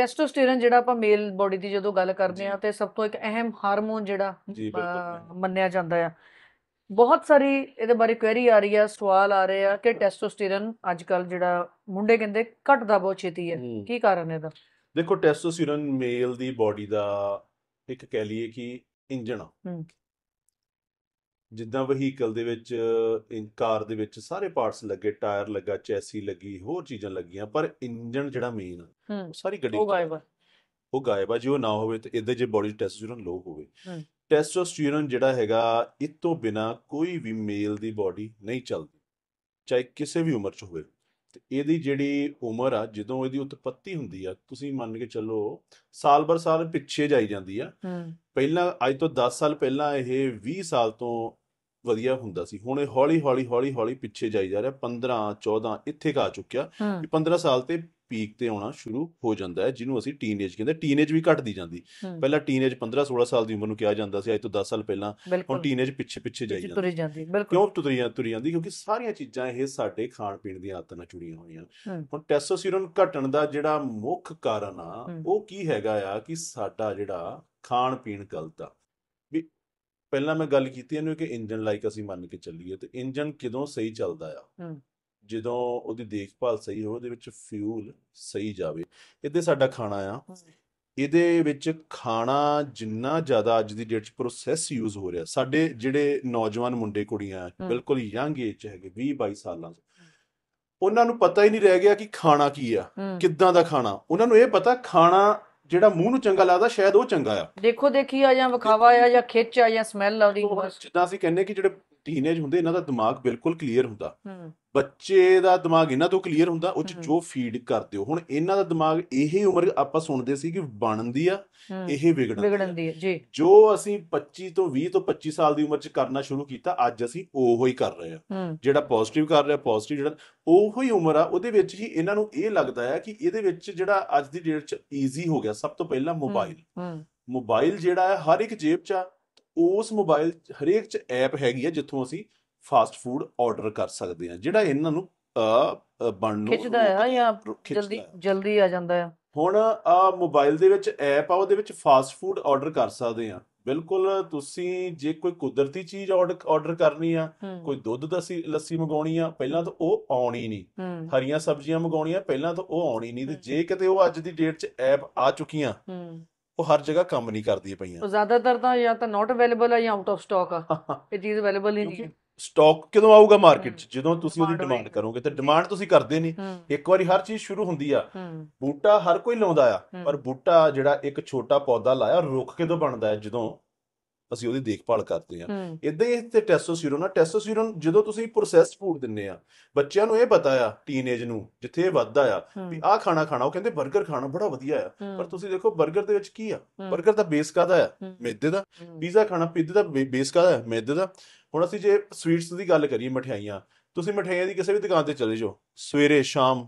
ਟੈਸਟੋਸਟੀਰਨ ਜਿਹੜਾ ਆਪਾਂ ਮੇਲ ਬੋਡੀ ਦੀ ਜਦੋਂ ਗੱਲ ਕਰਦੇ ਆ ਤੇ ਸਭ ਤੋਂ ਇੱਕ ਅਹਿਮ ਹਾਰਮੋਨ ਜਿਹੜਾ ਮੰਨਿਆ ਜਾਂਦਾ ਆ ਬਹੁਤ ਸਾਰੀ ਇਹਦੇ ਬਾਰੇ ਕੁਐਰੀ ਆ ਰਹੀ ਆ ਸਵਾਲ ਆ ਰਹੇ ਆ ਕਿ ਟੈਸਟੋਸਟੀਰਨ ਅੱਜ ਕੱਲ ਜਿਹੜਾ ਮੁੰਡੇ ਕਹਿੰਦੇ ਘਟਦਾ ਬਹੁਤ ਛੇਤੀ ਹੈ ਕੀ ਕਾਰਨ ਹੈ ਇਹਦਾ ਦੇਖੋ ਟੈਸਟੋਸਟੀਰਨ ਮੇਲ ਦੀ ਬੋਡੀ ਦਾ ਇੱਕ ਕਹਿ ਲਈਏ ਕਿ ਇੰਜਣ ਆ ਜਿੱਦਾਂ ਵਹੀਕਲ ਦੇ ਵਿੱਚ ਕਾਰ ਦੇ ਵਿੱਚ ਸਾਰੇ ਪਾਰਟਸ ਲੱਗੇ ਟਾਇਰ ਲੱਗਾ ਚੈਸੀ ਲੱਗੀ ਹੋਰ ਚੀਜ਼ਾਂ ਲੱਗੀਆਂ ਪਰ ਇੰਜਨ ਜਿਹੜਾ ਮੇਨ ਸਾਰੀ ਗੱਡੀ ਉਹ ਗਾਇਬ ਹੈ ਉਹ ਗਾਇਬ ਹੈ ਜੇ ਉਹ ਨਾ ਹੋਵੇ ਤਾਂ ਇਹਦੇ ਜੇ ਬੋਡੀ ਜਿਹੜਾ ਲੋ ਹੋਵੇ ਟੈਸਟੋਸਟੀਰੋਨ ਜਿਹੜਾ ਹੈਗਾ ਇਸ ਤੋਂ ਬਿਨਾ ਕੋਈ ਵੀ ਮੇਲ ਦੀ ਬੋਡੀ ਨਹੀਂ ਚੱਲਦੀ ਚਾਹੇ ਕਿਸੇ ਵੀ ਉਮਰ 'ਚ ਹੋਵੇ ਤੇ ਇਹਦੀ ਜਿਹੜੀ ਉਮਰ ਆ ਜਦੋਂ ਇਹਦੀ ਉਤਪਤੀ ਹੁੰਦੀ ਆ ਤੁਸੀਂ ਮੰਨ ਕੇ ਚੱਲੋ ਸਾਲ ਬਰ ਸਾਲ ਪਿੱਛੇ ਜਾਈ ਜਾਂਦੀ ਆ ਪਹਿਲਾਂ ਅੱਜ ਤੋਂ 10 ਸਾਲ ਪਹਿਲਾਂ ਇਹ 20 ਸਾਲ ਤੋਂ ਵਧੀਆ ਹੁੰਦਾ ਸੀ ਹੁਣ ਇਹ ਹੌਲੀ ਹੌਲੀ ਹੌਲੀ ਹੌਲੀ ਪਿੱਛੇ ਜਾਈ ਜਾ ਰਿਹਾ 15 14 ਇੱਥੇ ਕਾ ਚੁੱਕਿਆ ਕਿ 15 ਸਾਲ ਤੇ ਪੀਕ ਤੇ ਆਉਣਾ ਸ਼ੁਰੂ ਹੋ ਜਾਂਦਾ ਹੈ ਜਿਹਨੂੰ ਅਸੀਂ ਟੀਨੇਜ ਕਹਿੰਦੇ ਟੀਨੇਜ ਵੀ ਘਟਦੀ ਜਾਂਦੀ ਪਹਿਲਾਂ ਟੀਨੇਜ 15 16 ਸਾਲ ਦੀ ਉਮਰ ਨੂੰ ਕਿਹਾ ਜਾਂਦਾ ਸੀ ਅੱਜ ਤੋਂ 10 ਸਾਲ ਪਹਿਲਾਂ ਹੁਣ ਟੀਨੇਜ ਪਿੱਛੇ ਪਿੱਛੇ ਜਾਈ ਜਾਂਦੀ ਕਿਉਂ ਤੁਰੀ ਤੁਰੀ ਜਾਂਦੀ ਕਿਉਂਕਿ ਸਾਰੀਆਂ ਚੀਜ਼ਾਂ ਇਹ ਸਾਡੇ ਖਾਣ ਪੀਣ ਦੀ ਆਦਤਾਂ ਨਾਲ ਜੁੜੀਆਂ ਹੋਈਆਂ ਹੁਣ ਟੈਸਟੋਸਟੀਰੋਨ ਘਟਣ ਦਾ ਜਿਹੜਾ ਮੁੱਖ ਕਾਰਨ ਆ ਉਹ ਕੀ ਹੈਗਾ ਆ ਕਿ ਸਾਡਾ ਜਿਹੜਾ ਖਾਣ ਪੀਣ ਗਲਤ ਆ ਪਹਿਲਾਂ ਮੈਂ ਗੱਲ ਕੀਤੀ ਇਹਨੂੰ ਕਿ ਇੰਜਨ ਲਾਈਕ ਅਸੀਂ ਮੰਨ ਕੇ ਚੱਲੀਏ ਤੇ ਇੰਜਨ ਕਿਦੋਂ ਸਹੀ ਚੱਲਦਾ ਆ ਜਦੋਂ ਉਹਦੀ ਦੇਖਭਾਲ ਸਹੀ ਹੋਵੇ ਉਹਦੇ ਵਿੱਚ ਫਿਊਲ ਸਹੀ ਜਾਵੇ ਇਹਦੇ ਸਾਡਾ ਖਾਣਾ ਆ ਇਹਦੇ ਵਿੱਚ ਖਾਣਾ ਜਿੰਨਾ ਜ਼ਿਆਦਾ ਅੱਜ ਦੀ ਡੇਟ 'ਚ ਪ੍ਰੋਸੈਸ ਯੂਜ਼ ਹੋ ਰਿਹਾ ਸਾਡੇ ਜਿਹੜੇ ਨੌਜਵਾਨ ਮੁੰਡੇ ਕੁੜੀਆਂ ਬਿਲਕੁਲ ਯੰਗ ਏਜ 'ਚ ਹੈਗੇ 20 22 ਸਾਲਾਂ ਦੇ ਉਹਨਾਂ ਨੂੰ ਪਤਾ ਹੀ ਨਹੀਂ ਰਹਿ ਗਿਆ ਕਿ ਖਾਣਾ ਕੀ ਆ ਕਿੱਦਾਂ ਦਾ ਖਾਣਾ ਉਹਨਾਂ ਨੂੰ ਇਹ ਪਤਾ ਖਾਣਾ ਜਿਹੜਾ ਮੂੰਹ ਨੂੰ ਚੰਗਾ ਲੱਗਦਾ ਸ਼ਾਇਦ ਉਹ ਚੰਗਾ ਆ ਦੇਖੋ ਦੇਖੀ ਆ ਜਾਂ ਵਿਖਾਵਾ ਆ ਜਾਂ ਖਿੱਚ ਆ ਜਾਂ ਸਮੈਲ ਆ ਉਹਦੀ ਜਿੱਦਾਂ ਅਸੀਂ ਕਹਿੰਨੇ ਕਿ ਜਿਹੜੇ ਟੀਨੇਜ ਹੁੰਦੇ ਇਹਨਾਂ ਦਾ ਦਿਮਾਗ ਬਿਲਕੁਲ ਕਲੀਅਰ ਹੁੰਦਾ ਬੱਚੇ ਦਾ ਦਿਮਾਗ ਇਹਨਾਂ ਤੋਂ ਕਲੀਅਰ ਹੁੰਦਾ ਉਹ ਚ ਜੋ ਫੀਡ ਕਰਦੇ ਹੋ ਹੁਣ ਇਹਨਾਂ ਦਾ ਦਿਮਾਗ ਇਹੀ ਉਮਰ ਆਪਾਂ ਸੁਣਦੇ ਸੀ ਕਿ ਬਣਦੀ ਆ ਇਹ ਵਿਗੜਨ ਵਿਗੜਨਦੀ ਆ ਜੀ ਜੋ ਅਸੀਂ 25 ਤੋਂ 20 ਤੋਂ 25 ਸਾਲ ਦੀ ਉਮਰ ਚ ਕਰਨਾ ਸ਼ੁਰੂ ਕੀਤਾ ਅੱਜ ਅਸੀਂ ਉਹੋ ਹੀ ਕਰ ਰਹੇ ਆ ਜਿਹੜਾ ਪੋਜ਼ਿਟਿਵ ਕਰ ਰਿਹਾ ਪੋਜ਼ਿਟਿਵ ਜਿਹੜਾ ਉਹੋ ਹੀ ਉਮਰ ਆ ਉਹਦੇ ਵਿੱਚ ਹੀ ਇਹਨਾਂ ਨੂੰ ਇਹ ਲੱਗਦਾ ਹੈ ਕਿ ਇਹਦੇ ਵਿੱਚ ਜਿਹੜਾ ਅੱਜ ਦੀ ਡੇਟ ਚ ਈਜ਼ੀ ਹੋ ਗਿਆ ਸਭ ਤੋਂ ਪਹਿਲਾਂ ਮੋਬਾਈਲ ਮੋਬਾਈਲ ਜਿਹੜਾ ਹੈ ਹਰ ਇੱਕ ਜੇਬ 'ਚ ਆ ਉਸ ਮੋਬਾਈਲ ਹਰੇਕ ਚ ਐਪ ਹੈਗੀ ਆ ਜਿੱਥੋਂ ਅਸੀਂ ਫਾਸਟ ਫੂਡ ਆਰਡਰ ਕਰ ਸਕਦੇ ਹਾਂ ਜਿਹੜਾ ਇਹਨਾਂ ਨੂੰ ਬਣ ਨੂੰ ਖਿੱਚਦਾ ਆ ਜਾਂ ਜਲਦੀ ਜਲਦੀ ਆ ਜਾਂਦਾ ਆ ਹੁਣ ਆ ਮੋਬਾਈਲ ਦੇ ਵਿੱਚ ਐਪ ਆ ਉਹਦੇ ਵਿੱਚ ਫਾਸਟ ਫੂਡ ਆਰਡਰ ਕਰ ਸਕਦੇ ਆ ਬਿਲਕੁਲ ਤੁਸੀਂ ਜੇ ਕੋਈ ਕੁਦਰਤੀ ਚੀਜ਼ ਆਰਡਰ ਕਰਨੀ ਆ ਕੋਈ ਦੁੱਧ ਦਾ ਲੱਸੀ ਮੰਗਾਉਣੀ ਆ ਪਹਿਲਾਂ ਤਾਂ ਉਹ ਆਉਣੀ ਨਹੀਂ ਹਰੀਆਂ ਸਬਜ਼ੀਆਂ ਮੰਗਾਉਣੀਆਂ ਪਹਿਲਾਂ ਤਾਂ ਉਹ ਆਉਣੀ ਨਹੀਂ ਤੇ ਜੇ ਕਿਤੇ ਉਹ ਅੱਜ ਦੀ ਡੇਟ 'ਚ ਐਪ ਆ ਚੁੱਕੀਆਂ ਉਹ ਹਰ ਜਗ੍ਹਾ ਕੰਮ ਨਹੀਂ ਕਰਦੀਆਂ ਪਈਆਂ ਉਹ ਜ਼ਿਆਦਾਤਰ ਤਾਂ ਜਾਂ ਤਾਂ ਨਾਟ ਅਵੇਲੇਬਲ ਆ ਜਾਂ ਆਊਟ ਆਫ ਸਟਾਕ ਆ ਇਹ ਚੀਜ਼ ਅਵੇਲੇਬਲ ਹੀ ਨਹੀਂ ਹੈ ਸਟਾਕ ਕਦੋਂ ਆਊਗਾ ਮਾਰਕੀਟ 'ਚ ਜਦੋਂ ਤੁਸੀਂ ਉਹਦੀ ਡਿਮਾਂਡ ਕਰੋਗੇ ਤੇ ਡਿਮਾਂਡ ਤੁਸੀਂ ਕਰਦੇ ਨਹੀਂ ਇੱਕ ਵਾਰੀ ਹਰ ਚੀਜ਼ ਸ਼ੁਰੂ ਹੁੰਦੀ ਆ ਬੂਟਾ ਹਰ ਕੋਈ ਲਾਉਂਦਾ ਆ ਪਰ ਬੂਟਾ ਜਿਹੜਾ ਇੱਕ ਛੋਟਾ ਪੌਦਾ ਲਾਇਆ ਰੁੱਖ ਕਿਦੋਂ ਬਣਦਾ ਹੈ ਜਦੋਂ ਅਸੀਂ ਉਹਦੀ ਦੇਖਭਾਲ ਕਰਦੇ ਹਾਂ ਇਦਾਂ ਹੀ ਤੇ ਟੈਸਟੋਸਟੀਰੋਨ ਆ ਟੈਸਟੋਸਟੀਰੋਨ ਜਦੋਂ ਤੁਸੀਂ ਪ੍ਰੋਸੈਸਡ ਫੂਡ ਦਿੰਨੇ ਆ ਬੱਚਿਆਂ ਨੂੰ ਇਹ ਪਤਾ ਆ ਟੀਨੇਜ ਨੂੰ ਜਿੱਥੇ ਇਹ ਵੱਧਦਾ ਆ ਵੀ ਆਹ ਖਾਣਾ ਖਾਣਾ ਉਹ ਕਹਿੰਦੇ 버ਗਰ ਖਾਣਾ ਬੜਾ ਵਧੀਆ ਆ ਪਰ ਤੁਸੀਂ ਦੇਖੋ 버ਗਰ ਦੇ ਵਿੱਚ ਕੀ ਆ 버ਗਰ ਦਾ ਬੇਸ ਕਾਦਾ ਆ ਮੈਦੇ ਦਾ ਪੀਜ਼ਾ ਖਾਣਾ ਪੀਜ਼ੇ ਦਾ ਬੇਸ ਕਾਦਾ ਆ ਮੈਦੇ ਦਾ ਹੁਣ ਅਸੀਂ ਜੇ ਸਵੀਟਸ ਦੀ ਗੱਲ ਕਰੀਏ ਮਠਿਆਈਆਂ ਤੁਸੀਂ ਮਠਿਆਈਆਂ ਦੀ ਕਿਸੇ ਵੀ ਦੁਕਾਨ ਤੇ ਚਲੇ ਜਾਓ ਸਵੇਰੇ ਸ਼ਾਮ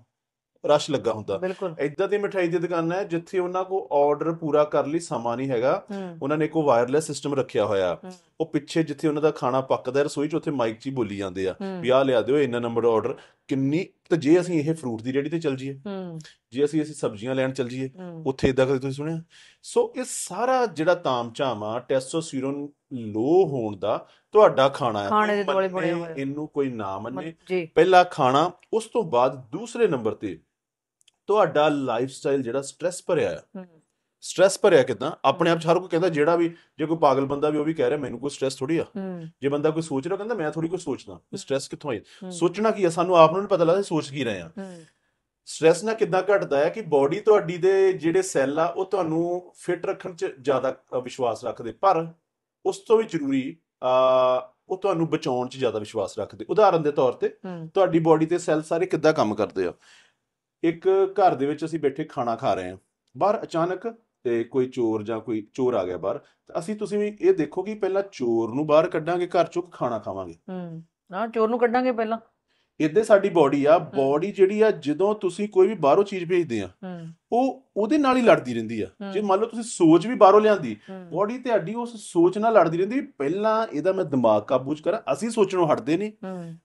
ਰਸ਼ ਲੱਗਾ ਹੁੰਦਾ ਇਦਾਂ ਦੀ ਮਠਾਈ ਦੀ ਦੁਕਾਨ ਹੈ ਜਿੱਥੇ ਉਹਨਾਂ ਕੋ ਆਰਡਰ ਪੂਰਾ ਕਰਨ ਲਈ ਸਮਾਂ ਨਹੀਂ ਹੈਗਾ ਉਹਨਾਂ ਨੇ ਕੋ ਵਾਇਰਲੈਸ ਸਿਸਟਮ ਰੱਖਿਆ ਹੋਇਆ ਉਹ ਪਿੱਛੇ ਜਿੱਥੇ ਉਹਨਾਂ ਦਾ ਖਾਣਾ ਪੱਕਦਾ ਰਸੋਈ 'ਚ ਉੱਥੇ ਮਾਈਕ 'ਚ ਹੀ ਬੋਲੀ ਜਾਂਦੇ ਆ ਵੀ ਆ ਲਿਆ ਦਿਓ ਇੰਨਾ ਨੰਬਰ ਆਰਡਰ ਕਿੰਨੀ ਤੇ ਜੇ ਅਸੀਂ ਇਹ ਫਰੂਟ ਦੀ ਰੇੜੀ ਤੇ ਚੱਲ ਜਾਈਏ ਜੇ ਅਸੀਂ ਅਸੀਂ ਸਬਜ਼ੀਆਂ ਲੈਣ ਚੱਲ ਜਾਈਏ ਉੱਥੇ ਇਦਾਂ ਕਰ ਤੁਸੀਂ ਸੁਣਿਆ ਸੋ ਇਹ ਸਾਰਾ ਜਿਹੜਾ ਤਾਮਝਾਮ ਆ ਟੈਸਟੋਸਟੀਰੋਨ ਲੋ ਹੋਣ ਦਾ ਤੁਹਾਡਾ ਖਾਣਾ ਹੈ ਇਹਨੂੰ ਕੋਈ ਨਾਮ ਨਹੀਂ ਪਹਿਲਾ ਖਾਣਾ ਉਸ ਤੋਂ ਬਾਅਦ ਦੂਸਰੇ ਨੰਬਰ ਤੇ ਤੁਹਾਡਾ ਲਾਈਫ ਸਟਾਈਲ ਜਿਹੜਾ ਸਟ्रेस ਭਰਿਆ ਹੈ ਸਟ्रेस ਭਰਿਆ ਕਿਦਾਂ ਆਪਣੇ ਆਪ ਚ ਹਰ ਕੋਈ ਕਹਿੰਦਾ ਜਿਹੜਾ ਵੀ ਜੇ ਕੋਈ ਪਾਗਲ ਬੰਦਾ ਵੀ ਉਹ ਵੀ ਕਹਿ ਰਿਹਾ ਮੈਨੂੰ ਕੋਈ ਸਟ्रेस ਥੋੜੀ ਆ ਜੇ ਬੰਦਾ ਕੋਈ ਸੋਚ ਰਿਹਾ ਕਹਿੰਦਾ ਮੈਂ ਥੋੜੀ ਕੋਈ ਸੋਚਦਾ ਸਟ्रेस ਕਿੱਥੋਂ ਆਇਆ ਸੋਚਣਾ ਕੀ ਆ ਸਾਨੂੰ ਆਪ ਨੂੰ ਨਹੀਂ ਪਤਾ ਲੱਗਦਾ ਸੋਚ ਕੀ ਰਹੇ ਆ ਸਟ्रेस ਨਾਲ ਕਿਦਾਂ ਘਟਦਾ ਹੈ ਕਿ ਬਾਡੀ ਤੁਹਾਡੀ ਦੇ ਜਿਹੜੇ ਸੈੱਲ ਆ ਉਹ ਤੁਹਾਨੂੰ ਫਿਟ ਰੱਖਣ ਚ ਜ਼ਿਆਦਾ ਵਿਸ਼ਵਾਸ ਰੱਖਦੇ ਪਰ ਉਸ ਤੋਂ ਵੀ ਜ਼ਰੂਰੀ ਆ ਉਹ ਤੁਹਾਨੂੰ ਬਚਾਉਣ 'ਚ ਜ਼ਿਆਦਾ ਵਿਸ਼ਵਾਸ ਰੱਖਦੇ ਉਦਾਹਰਨ ਦੇ ਤੌਰ ਤੇ ਤੁਹਾਡੀ ਬਾਡੀ ਤੇ ਸੈੱਲ ਸਾਰੇ ਕਿੱਦਾਂ ਕੰਮ ਕਰਦੇ ਆ ਇੱਕ ਘਰ ਦੇ ਵਿੱਚ ਅਸੀਂ ਬੈਠੇ ਖਾਣਾ ਖਾ ਰਹੇ ਹਾਂ ਬਾਹਰ ਅਚਾਨਕ ਤੇ ਕੋਈ ਚੋਰ ਜਾਂ ਕੋਈ ਚੋਰ ਆ ਗਿਆ ਬਾਹਰ ਤਾਂ ਅਸੀਂ ਤੁਸੀਂ ਵੀ ਇਹ ਦੇਖੋ ਕਿ ਪਹਿਲਾਂ ਚੋਰ ਨੂੰ ਬਾਹਰ ਕੱਢਾਂਗੇ ਘਰ ਚੋਂ ਖਾਣਾ ਖਾਵਾਂਗੇ ਹੂੰ ਨਾ ਚੋਰ ਨੂੰ ਕੱਢਾਂਗੇ ਪਹਿਲਾਂ ਇਦਾਂ ਸਾਡੀ ਬਾਡੀ ਆ ਬਾਡੀ ਜਿਹੜੀ ਆ ਜਦੋਂ ਤੁਸੀਂ ਕੋਈ ਵੀ ਬਾਹਰੋਂ ਚੀਜ਼ ਭੇਜਦੇ ਆ ਉਹ ਉਹਦੇ ਨਾਲ ਹੀ ਲੜਦੀ ਰਹਿੰਦੀ ਆ ਜੇ ਮੰਨ ਲਓ ਤੁਸੀਂ ਸੋਚ ਵੀ ਬਾਹਰੋਂ ਲਿਆਂਦੀ ਬਾਡੀ ਤੇ ਅੱਡੀ ਉਸ ਸੋਚ ਨਾਲ ਲੜਦੀ ਰਹਿੰਦੀ ਪਹਿਲਾਂ ਇਹਦਾ ਮੈਂ ਦਿਮਾਗ ਕਾਬੂ 'ਚ ਕਰ ਅਸੀਂ ਸੋਚਣੋਂ ਹਟਦੇ ਨਹੀਂ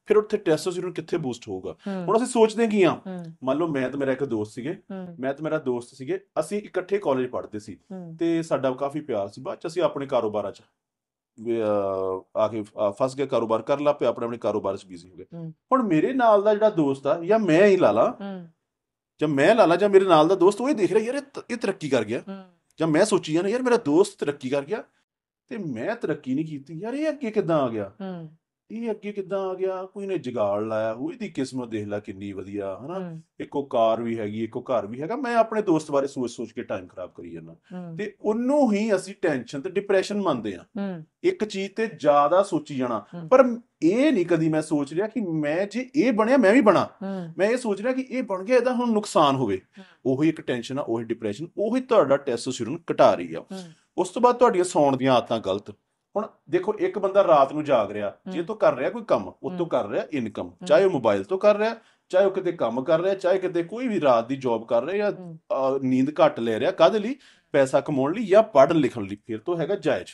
ਫਿਰ ਉੱਥੇ ਟੈਸਟੋਸਟੀਰੋਨ ਕਿੱਥੇ ਬੂਸਟ ਹੋਊਗਾ ਹੁਣ ਅਸੀਂ ਸੋਚਦੇ ਕੀ ਆ ਮੰਨ ਲਓ ਮੈਂ ਤੇ ਮੇਰਾ ਇੱਕ ਦੋਸਤ ਸੀਗੇ ਮੈਂ ਤੇ ਮੇਰਾ ਦੋਸਤ ਸੀਗੇ ਅਸੀਂ ਇਕੱਠੇ ਕਾਲਜ ਪੜ੍ਹਦੇ ਸੀ ਤੇ ਸਾਡਾ ਕਾਫੀ ਪਿਆਰ ਸੀ ਬਾਅਦ 'ਚ ਅਸੀਂ ਆਪਣੇ ਕਾਰੋਬਾਰਾਂ 'ਚ ਆ ਕੇ ਫਸ ਗਿਆ ਕਾਰੋਬਾਰ ਕਰ ਲਾ ਪਿਆ ਆਪਣੇ ਆਪਣੇ ਕਾਰੋਬਾਰ 'ਚ ਬਿਜ਼ੀ ਹੋ ਗਏ ਹੁਣ ਮੇਰੇ ਨਾਲ ਦਾ ਜਿਹੜਾ ਦੋਸਤ ਆ ਜਾਂ ਮੈਂ ਹੀ ਲਾ ਲਾ ਜਾਂ ਮੈਂ ਲਾ ਲਾ ਜਾਂ ਮੇਰੇ ਨਾਲ ਦਾ ਦੋਸਤ ਉਹ ਹੀ ਦੇਖ ਰਿਹਾ ਯਾਰ ਇਹ ਤਰੱਕੀ ਕਰ ਗਿਆ ਜਾਂ ਮੈਂ ਸੋਚੀ ਜਾਂ ਯਾਰ ਮੇਰਾ ਦੋਸਤ ਤਰੱਕੀ ਕਰ ਗਿਆ ਤੇ ਮੈਂ ਤਰੱਕੀ ਨਹੀਂ ਕੀਤੀ ਯਾਰ ਇਹ ਅੱਗੇ ਕਿਦਾਂ ਆ ਗਿਆ ਇਹ ਅੱਗੇ ਕਿੱਦਾਂ ਆ ਗਿਆ ਕੋਈ ਨੇ ਜਗਾੜ ਲਾਇਆ ਉਹ ਇਹਦੀ ਕਿਸਮਤ ਦੇਖ ਲੈ ਕਿੰਨੀ ਵਧੀਆ ਹਨਾ ਇੱਕੋ ਕਾਰ ਵੀ ਹੈਗੀ ਇੱਕੋ ਘਰ ਵੀ ਹੈਗਾ ਮੈਂ ਆਪਣੇ ਦੋਸਤ ਬਾਰੇ ਸੋਚ ਸੋਚ ਕੇ ਟਾਈਮ ਖਰਾਬ ਕਰੀ ਜਾਂਦਾ ਤੇ ਉਹਨੂੰ ਹੀ ਅਸੀਂ ਟੈਨਸ਼ਨ ਤੇ ਡਿਪਰੈਸ਼ਨ ਮੰਨਦੇ ਆ ਇੱਕ ਚੀਜ਼ ਤੇ ਜ਼ਿਆਦਾ ਸੋਚੀ ਜਾਣਾ ਪਰ ਇਹ ਨਹੀਂ ਕਦੀ ਮੈਂ ਸੋਚ ਰਿਹਾ ਕਿ ਮੈਂ ਜੇ ਇਹ ਬਣਿਆ ਮੈਂ ਵੀ ਬਣਾ ਮੈਂ ਇਹ ਸੋਚ ਰਿਹਾ ਕਿ ਇਹ ਬਣ ਗਿਆ ਇਹਦਾ ਹੁਣ ਨੁਕਸਾਨ ਹੋਵੇ ਉਹੀ ਇੱਕ ਟੈਨਸ਼ਨ ਆ ਉਹੀ ਡਿਪਰੈਸ਼ਨ ਉਹੀ ਤੁਹਾਡਾ ਟੈਸਟੋਸਟੀਰੋਨ ਘਟਾ ਰਹੀ ਆ ਉਸ ਤੋਂ ਬਾਅਦ ਤੁਹਾਡੀਆਂ ਸੌਣ ਦੀਆਂ ਆਦਤਾਂ ਗਲਤ ਹੁਣ ਦੇਖੋ ਇੱਕ ਬੰਦਾ ਰਾਤ ਨੂੰ ਜਾਗ ਰਿਹਾ ਜੇ ਤੋਂ ਕਰ ਰਿਹਾ ਕੋਈ ਕੰਮ ਉਹ ਤੋਂ ਕਰ ਰਿਹਾ ਇਨਕਮ ਚਾਹੇ ਉਹ ਮੋਬਾਈਲ ਤੋਂ ਕਰ ਰਿਹਾ ਚਾਹੇ ਉਹ ਕਿਤੇ ਕੰਮ ਕਰ ਰਿਹਾ ਚਾਹੇ ਕਿਤੇ ਕੋਈ ਵੀ ਰਾਤ ਦੀ ਜੌਬ ਕਰ ਰਿਹਾ ਜਾਂ ਨੀਂਦ ਘੱਟ ਲੈ ਰਿਹਾ ਕਾਦੇ ਲਈ ਪੈਸਾ ਕਮਾਉਣ ਲਈ ਜਾਂ ਪੜ੍ਹਨ ਲਿਖਣ ਲਈ ਫਿਰ ਤੋਂ ਹੈਗਾ ਜਾਇਜ਼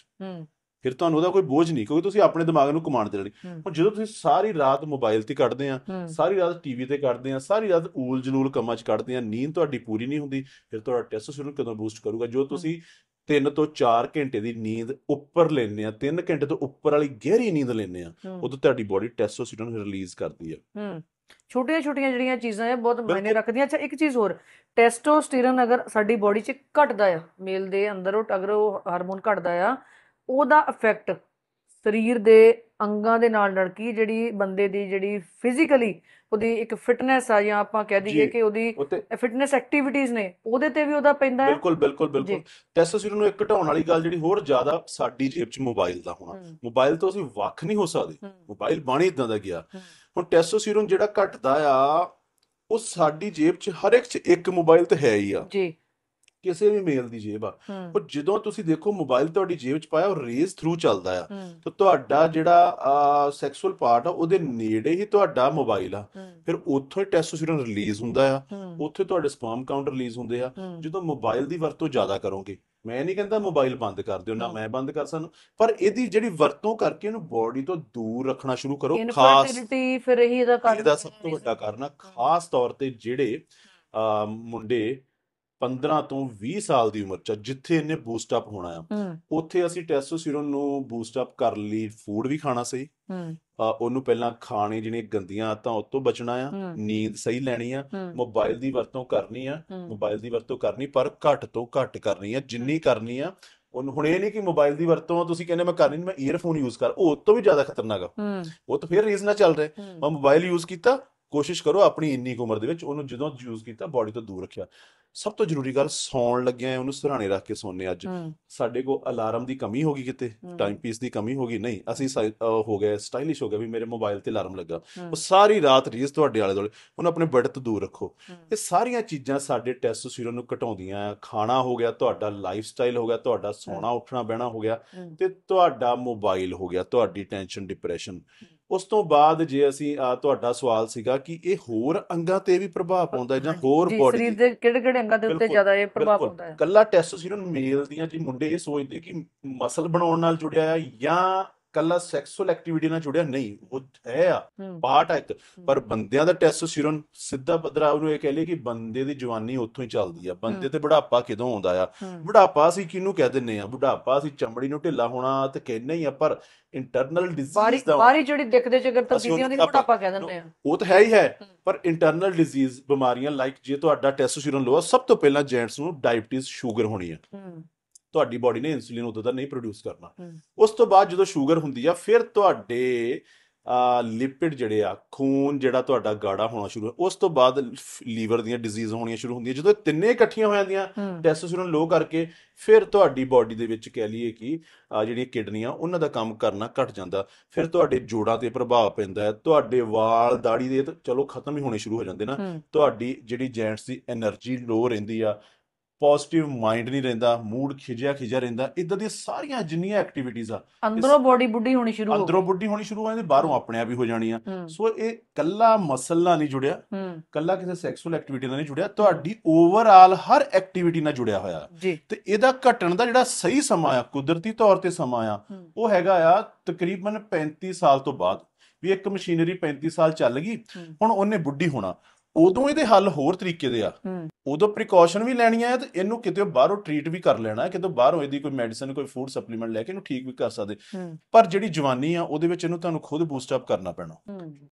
ਫਿਰ ਤੁਹਾਨੂੰ ਉਹਦਾ ਕੋਈ ਬੋਝ ਨਹੀਂ ਕਿਉਂਕਿ ਤੁਸੀਂ ਆਪਣੇ ਦਿਮਾਗ ਨੂੰ ਕਮਾਂਡ ਦੇ ਰਹੇ ਪਰ ਜਦੋਂ ਤੁਸੀਂ ਸਾਰੀ ਰਾਤ ਮੋਬਾਈਲ ਤੇ ਕੱਢਦੇ ਆ ਸਾਰੀ ਰਾਤ ਟੀਵੀ ਤੇ ਕੱਢਦੇ ਆ ਸਾਰੀ ਰਾਤ ਊਲ ਜਨੂਲ ਕੰਮਾਂ 'ਚ ਕੱਢਦੇ ਆ ਨੀਂਦ ਤੁਹਾਡੀ ਪੂਰੀ ਨਹੀਂ ਹੁੰਦੀ ਫਿਰ ਤੁਹਾਡਾ ਟੈਸਟੋਸਟੇਰੋਨ ਕਿਦੋਂ ਬੂਸਟ ਕਰੂਗਾ ਜੋ ਤੁਸੀਂ ਤਿੰਨ ਤੋਂ 4 ਘੰਟੇ ਦੀ ਨੀਂਦ ਉੱਪਰ ਲੈਣੇ ਆ 3 ਘੰਟੇ ਤੋਂ ਉੱਪਰ ਵਾਲੀ ਗਹਿਰੀ ਨੀਂਦ ਲੈਣੇ ਆ ਉਦੋਂ ਤੁਹਾਡੀ ਬਾਡੀ ਟੈਸਟੋਸਟੀਰੋਨ ਰਿਲੀਜ਼ ਕਰਦੀ ਆ ਹੂੰ ਛੋਟੀਆਂ ਛੋਟੀਆਂ ਜਿਹੜੀਆਂ ਚੀਜ਼ਾਂ ਆ ਬਹੁਤ ਮਾਇਨੇ ਰੱਖਦੀਆਂ ਅੱਛਾ ਇੱਕ ਚੀਜ਼ ਹੋਰ ਟੈਸਟੋਸਟੀਰੋਨ ਅਗਰ ਸਾਡੀ ਬਾਡੀ 'ਚ ਘਟਦਾ ਆ ਮੇਲ ਦੇ ਅੰਦਰ ਉਹ ਅਗਰ ਉਹ ਹਾਰਮੋਨ ਘਟਦਾ ਆ ਉਹਦਾ ਇਫੈਕਟ ਸਰੀਰ ਦੇ ਅੰਗਾਂ ਦੇ ਨਾਲ ਲੜਕੀ ਜਿਹੜੀ ਬੰਦੇ ਦੀ ਜਿਹੜੀ ਫਿਜ਼ੀਕਲੀ ਉਹਦੀ ਇੱਕ ਫਿਟਨੈਸ ਆ ਜਾਂ ਆਪਾਂ ਕਹਿ ਦਈਏ ਕਿ ਉਹਦੀ ਫਿਟਨੈਸ ਐਕਟੀਵਿਟੀਆਂ ਨੇ ਉਹਦੇ ਤੇ ਵੀ ਉਹਦਾ ਪੈਂਦਾ ਹੈ ਬਿਲਕੁਲ ਬਿਲਕੁਲ ਬਿਲਕੁਲ ਟੈਸਟੋਸਟੀਰੋਨ ਨੂੰ ਘਟਾਉਣ ਵਾਲੀ ਗੱਲ ਜਿਹੜੀ ਹੋਰ ਜ਼ਿਆਦਾ ਸਾਡੀ ਜੇਬ 'ਚ ਮੋਬਾਈਲ ਦਾ ਹੋਣਾ ਮੋਬਾਈਲ ਤੋਂ ਅਸੀਂ ਵੱਖ ਨਹੀਂ ਹੋ ਸਕਦੇ ਮੋਬਾਈਲ ਬਾਣੀ ਇਦਾਂ ਦਾ ਗਿਆ ਹੁਣ ਟੈਸਟੋਸਟੀਰੋਨ ਜਿਹੜਾ ਘਟਦਾ ਆ ਉਹ ਸਾਡੀ ਜੇਬ 'ਚ ਹਰ ਇੱਕ 'ਚ ਇੱਕ ਮੋਬਾਈਲ ਤੇ ਹੈ ਹੀ ਆ ਜੀ ਕਿਸੇ ਵੀ ਮੇਲ ਦੀ ਜੇਬ ਆ ਉਹ ਜਦੋਂ ਤੁਸੀਂ ਦੇਖੋ ਮੋਬਾਈਲ ਤੁਹਾਡੀ ਜੇਬ 'ਚ ਪਾਇਆ ਉਹ ਰੇਸ ਥਰੂ ਚੱਲਦਾ ਆ ਤਾਂ ਤੁਹਾਡਾ ਜਿਹੜਾ ਸੈਕਸੁਅਲ ਪਾਰਟ ਆ ਉਹਦੇ ਨੇੜੇ ਹੀ ਤੁਹਾਡਾ ਮੋਬਾਈਲ ਆ ਫਿਰ ਉੱਥੋਂ ਹੀ ਟੈਸਟੋਸਟੀਰੋਨ ਰਿਲੀਜ਼ ਹੁੰਦਾ ਆ ਉੱਥੇ ਤੁਹਾਡੇ ਸਪਰਮ ਕਾਊਂਟ ਰਿਲੀਜ਼ ਹੁੰਦੇ ਆ ਜਦੋਂ ਮੋਬਾਈਲ ਦੀ ਵਰਤੋਂ ਜ਼ਿਆਦਾ ਕਰੋਗੇ ਮੈਂ ਨਹੀਂ ਕਹਿੰਦਾ ਮੋਬਾਈਲ ਬੰਦ ਕਰ ਦਿਓ ਨਾ ਮੈਂ ਬੰਦ ਕਰ ਸਕਦਾ ਪਰ ਇਹਦੀ ਜਿਹੜੀ ਵਰਤੋਂ ਕਰਕੇ ਇਹਨੂੰ ਬਾਡੀ ਤੋਂ ਦੂਰ ਰੱਖਣਾ ਸ਼ੁਰੂ ਕਰੋ ਖਾਸ ਫਿਰ ਇਹਦਾ ਕਾਰਨ ਇਹਦਾ ਸਭ ਤੋਂ ਵੱਡਾ ਕਾਰਨ ਖਾਸ ਤੌਰ ਤੇ ਜਿਹੜੇ ਮੁੰਡੇ 15 ਤੋਂ 20 ਸਾਲ ਦੀ ਉਮਰ ਚ ਜਿੱਥੇ ਇਹਨੇ ਬੂਸਟ ਅਪ ਹੋਣਾ ਆ ਉੱਥੇ ਅਸੀਂ ਟੈਸਟੋਸਟੀਰੋਨ ਨੂੰ ਬੂਸਟ ਅਪ ਕਰ ਲਈ ਫੂਡ ਵੀ ਖਾਣਾ ਸਹੀ ਉਹਨੂੰ ਪਹਿਲਾਂ ਖਾਣੇ ਜਿਹੜੇ ਗੰਦੀਆਂ ਆਦਤਾਂ ਉਹ ਤੋਂ ਬਚਣਾ ਆ ਨੀਂਦ ਸਹੀ ਲੈਣੀ ਆ ਮੋਬਾਈਲ ਦੀ ਵਰਤੋਂ ਕਰਨੀ ਆ ਮੋਬਾਈਲ ਦੀ ਵਰਤੋਂ ਕਰਨੀ ਪਰ ਘੱਟ ਤੋਂ ਘੱਟ ਕਰਨੀ ਆ ਜਿੰਨੀ ਕਰਨੀ ਆ ਉਹ ਹੁਣ ਇਹ ਨਹੀਂ ਕਿ ਮੋਬਾਈਲ ਦੀ ਵਰਤੋਂ ਤੁਸੀਂ ਕਹਿੰਦੇ ਮੈਂ ਕਰਨੀ ਮੈਂ 이어ਫੋਨ ਯੂਜ਼ ਕਰ ਉਹ ਤੋਂ ਵੀ ਜ਼ਿਆਦਾ ਖਤਰਨਾਕ ਆ ਉਹ ਤਾਂ ਫਿਰ ਰੀਜ਼ਨ ਨਾਲ ਚੱਲ ਰਿਹਾ ਮੈਂ ਮੋਬਾਈਲ ਯੂਜ਼ ਕੀਤਾ ਕੋਸ਼ਿਸ਼ ਕਰੋ ਆਪਣੀ ਇੰਨੀ ਉਮਰ ਦੇ ਵਿੱਚ ਉਹਨੂੰ ਜਦੋਂ ਯੂਜ਼ ਕੀਤਾ ਬਾਡੀ ਤੋਂ ਦੂਰ ਰੱਖਿਆ ਸਭ ਤੋਂ ਜ਼ਰੂਰੀ ਗੱਲ ਸੌਣ ਲੱਗਿਆ ਉਹਨੂੰ ਸਰਾਣੇ ਰੱਖ ਕੇ ਸੌਣੇ ਅੱਜ ਸਾਡੇ ਕੋ ਅਲਾਰਮ ਦੀ ਕਮੀ ਹੋ ਗਈ ਕਿਤੇ ਟਾਈਮ ਪੀਸ ਦੀ ਕਮੀ ਹੋ ਗਈ ਨਹੀਂ ਅਸੀਂ ਹੋ ਗਏ ਸਟਾਈਲਿਸ਼ ਹੋ ਗਏ ਵੀ ਮੇਰੇ ਮੋਬਾਈਲ ਤੇ ਅਲਾਰਮ ਲੱਗਾ ਉਹ ਸਾਰੀ ਰਾਤ ਰੀਸ ਤੁਹਾਡੇ ਵਾਲੇ ਦੋਲੇ ਉਹਨੂੰ ਆਪਣੇ ਬੈੱਡ ਤੋਂ ਦੂਰ ਰੱਖੋ ਇਹ ਸਾਰੀਆਂ ਚੀਜ਼ਾਂ ਸਾਡੇ ਟੈਸਟੋਸਟੀਰੋਨ ਨੂੰ ਘਟਾਉਂਦੀਆਂ ਖਾਣਾ ਹੋ ਗਿਆ ਤੁਹਾਡਾ ਲਾਈਫ ਸਟਾਈਲ ਹੋ ਗਿਆ ਤੁਹਾਡਾ ਸੌਣਾ ਉੱਠਣਾ ਬਹਿਣਾ ਹੋ ਗਿਆ ਤੇ ਤੁਹਾਡਾ ਮੋਬਾਈਲ ਹੋ ਗਿਆ ਤੁਹਾਡੀ ਟੈਨਸ਼ਨ ਡਿਪਰੈਸ਼ਨ ਉਸ ਤੋਂ ਬਾਅਦ ਜੇ ਅਸੀਂ ਤੁਹਾਡਾ ਸਵਾਲ ਸੀਗਾ ਕਿ ਇਹ ਹੋਰ ਅੰਗਾਂ ਤੇ ਵੀ ਪ੍ਰਭਾਵ ਪਾਉਂਦਾ ਜਾਂ ਹੋਰ ਬੋਡੀ ਸਰੀਰ ਦੇ ਕਿਹੜੇ ਕਿਹੜੇ ਅੰਗਾਂ ਦੇ ਉੱਤੇ ਜ਼ਿਆਦਾ ਇਹ ਪ੍ਰਭਾਵ ਪਾਉਂਦਾ ਹੈ ਕੱਲਾ ਟੈਸਟੋਸਟੀਰੋਨ ਮੇਲ ਦੀਆਂ ਜੀ ਮੁੰਡੇ ਇਹ ਸੋਚਦੇ ਕਿ ਮਸਲ ਬਣਾਉਣ ਨਾਲ ਜੁੜਿਆ ਹੈ ਜਾਂ ਕੱਲਾ ਸੈਕਸੁਅਲ ਐਕਟੀਵਿਟੀ ਨਾਲ ਜੁੜਿਆ ਨਹੀਂ ਉਹ ਹੈ ਆ ਪਾਰਟ ਆ ਇੱਕ ਪਰ ਬੰਦਿਆਂ ਦਾ ਟੈਸਟੋਸਟੀਰੋਨ ਸਿੱਧਾ ਬਦਰਾ ਨੂੰ ਇਹ ਕਹ ਲਈ ਕਿ ਬੰਦੇ ਦੀ ਜਵਾਨੀ ਉੱਥੋਂ ਹੀ ਚੱਲਦੀ ਆ ਬੰਦੇ ਤੇ ਬੁਢਾਪਾ ਕਿਦੋਂ ਆਉਂਦਾ ਆ ਬੁਢਾਪਾ ਸੀ ਕਿਹਨੂੰ ਕਹਿ ਦਿੰਨੇ ਆ ਬੁਢਾਪਾ ਸੀ ਚਮੜੀ ਨੂੰ ਢਿੱਲਾ ਹੋਣਾ ਤੇ ਕਹਿੰਨੇ ਹੀ ਆ ਪਰ ਇੰਟਰਨਲ ਡਿਜ਼ੀਜ਼ ਦਾ ਬਾਰੀ ਜਿਹੜੀ ਦੇਖਦੇ ਚ ਅਗਰ ਤਬਦੀਲੀਆਂ ਦੀ ਬੁਢਾਪਾ ਕਹਿ ਦਿੰਦੇ ਆ ਉਹ ਤਾਂ ਹੈ ਹੀ ਹੈ ਪਰ ਇੰਟਰਨਲ ਡਿਜ਼ੀਜ਼ ਬਿਮਾਰੀਆਂ ਲਾਈਕ ਜੇ ਤੁਹਾਡਾ ਟੈਸਟੋਸਟੀਰੋਨ ਲੋਅ ਸਭ ਤੋਂ ਪਹਿਲਾਂ ਜੈਂਟਸ ਨੂੰ ਡਾਇਬੀਟਿਸ ਸ਼ੂਗਰ ਹੋਣੀ ਆ ਤੁਹਾਡੀ ਬਾਡੀ ਨੇ ਇਨਸੂਲਿਨ ਉਦੋਂ ਤੱਕ ਨਹੀਂ ਪ੍ਰੋਡਿਊਸ ਕਰਨਾ ਉਸ ਤੋਂ ਬਾਅਦ ਜਦੋਂ ਸ਼ੂਗਰ ਹੁੰਦੀ ਆ ਫਿਰ ਤੁਹਾਡੇ ਲਿਪਿਡ ਜਿਹੜੇ ਆ ਖੂਨ ਜਿਹੜਾ ਤੁਹਾਡਾ ਗਾੜਾ ਹੋਣਾ ਸ਼ੁਰੂ ਹੋ ਉਸ ਤੋਂ ਬਾਅਦ ਲੀਵਰ ਦੀਆਂ ਡਿਜ਼ੀਜ਼ ਹੋਣੀਆਂ ਸ਼ੁਰੂ ਹੁੰਦੀਆਂ ਜਦੋਂ ਤਿੰਨੇ ਇਕੱਠੀਆਂ ਹੋ ਜਾਂਦੀਆਂ ਟੈਸਟੋਸਟੇਰੋਨ ਲੋ ਕਰਕੇ ਫਿਰ ਤੁਹਾਡੀ ਬਾਡੀ ਦੇ ਵਿੱਚ ਕਹਿ ਲਈਏ ਕਿ ਜਿਹੜੀਆਂ ਕਿਡਨੀਆਂ ਉਹਨਾਂ ਦਾ ਕੰਮ ਕਰਨਾ ਘਟ ਜਾਂਦਾ ਫਿਰ ਤੁਹਾਡੇ ਜੋੜਾਂ ਤੇ ਪ੍ਰਭਾਵ ਪੈਂਦਾ ਹੈ ਤੁਹਾਡੇ ਵਾਲ ਦਾੜੀ ਦੇ ਚਲੋ ਖਤਮ ਹੀ ਹੋਣੇ ਸ਼ੁਰੂ ਹੋ ਜਾਂਦੇ ਨਾ ਤੁਹਾਡੀ ਜਿਹੜੀ ਜੈਂਟਸ ਦੀ એનર્ਜੀ ਲੋ ਰਹਿੰਦੀ ਆ ਪੋਜ਼ਿਟਿਵ ਮਾਈਂਡ ਨਹੀਂ ਰਹਿੰਦਾ ਮੂਡ ਖਿਜਿਆ ਖਿਜਿਆ ਰਹਿੰਦਾ ਇਦਾਂ ਦੀਆਂ ਸਾਰੀਆਂ ਜਿੰਨੀਆਂ ਐਕਟੀਵਿਟੀਆਂ ਆ ਅੰਦਰੋਂ ਬੋਡੀ ਬੁੱਢੀ ਹੋਣੀ ਸ਼ੁਰੂ ਹੋ ਅੰਦਰੋਂ ਬੁੱਢੀ ਹੋਣੀ ਸ਼ੁਰੂ ਹੋ ਜਾਂਦੀ ਬਾਹਰੋਂ ਆਪਣੇ ਆਪ ਹੀ ਹੋ ਜਾਣੀ ਆ ਸੋ ਇਹ ਕੱਲਾ ਮਸਲ ਨਾਲ ਨਹੀਂ ਜੁੜਿਆ ਕੱਲਾ ਕਿਸੇ ਸੈਕਸੂਅਲ ਐਕਟੀਵਿਟੀ ਨਾਲ ਨਹੀਂ ਜੁੜਿਆ ਤੁਹਾਡੀ ਓਵਰਆਲ ਹਰ ਐਕਟੀਵਿਟੀ ਨਾਲ ਜੁੜਿਆ ਹੋਇਆ ਤੇ ਇਹਦਾ ਘਟਣ ਦਾ ਜਿਹੜਾ ਸਹੀ ਸਮਾਂ ਆ ਕੁਦਰਤੀ ਤੌਰ ਤੇ ਸਮਾਂ ਆ ਉਹ ਹੈਗਾ ਆ ਤਕਰੀਬਨ 35 ਸਾਲ ਤੋਂ ਬਾਅਦ ਵੀ ਇੱਕ ਮਸ਼ੀਨਰੀ 35 ਸਾਲ ਚੱਲ ਗਈ ਹੁਣ ਉਹਨੇ ਬੁੱਢੀ ਹੋਣਾ ਉਦੋਂ ਇਹਦੇ ਹੱਲ ਹੋਰ ਤਰੀਕੇ ਦੇ ਆ ਉਦੋਂ ਪ੍ਰੀਕਾਸ਼ਨ ਵੀ ਲੈਣੀਆਂ ਆ ਤੇ ਇਹਨੂੰ ਕਿਤੇ ਬਾਹਰੋਂ ਟ੍ਰੀਟ ਵੀ ਕਰ ਲੈਣਾ ਕਿਤੇ ਬਾਹਰੋਂ ਇਹਦੀ ਕੋਈ ਮੈਡੀਸਨ ਕੋਈ ਫੂਡ ਸਪਲੀਮੈਂਟ ਲੈ ਕੇ ਇਹਨੂੰ ਠੀਕ ਵੀ ਕਰ ਸਕਦੇ ਪਰ ਜਿਹੜੀ ਜਵਾਨੀ ਆ ਉਹਦੇ ਵਿੱਚ ਇਹਨੂੰ ਤੁਹਾਨੂੰ ਖੁਦ ਬੂਸਟ ਅਪ ਕਰਨਾ ਪੈਣਾ